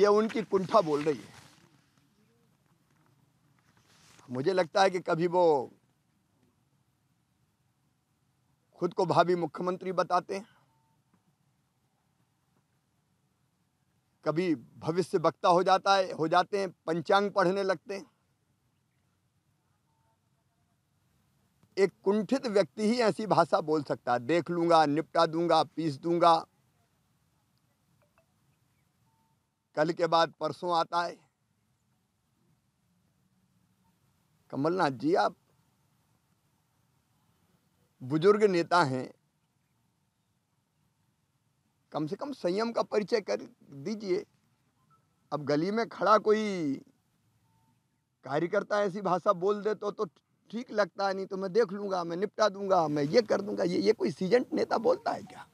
ये उनकी कुंठा बोल रही है मुझे लगता है कि कभी वो खुद को भाभी मुख्यमंत्री बताते हैं कभी भविष्य वक्ता हो जाता है हो जाते हैं पंचांग पढ़ने लगते हैं एक कुंठित व्यक्ति ही ऐसी भाषा बोल सकता है देख लूंगा निपटा दूंगा पीस दूंगा कल के बाद परसों आता है कमलनाथ जी आप बुजुर्ग नेता हैं कम से कम संयम का परिचय कर दीजिए अब गली में खड़ा कोई कार्यकर्ता ऐसी भाषा बोल दे तो तो ठीक लगता है नहीं तो मैं देख लूँगा मैं निपटा दूंगा मैं ये कर दूंगा ये ये कोई सीजेंट नेता बोलता है क्या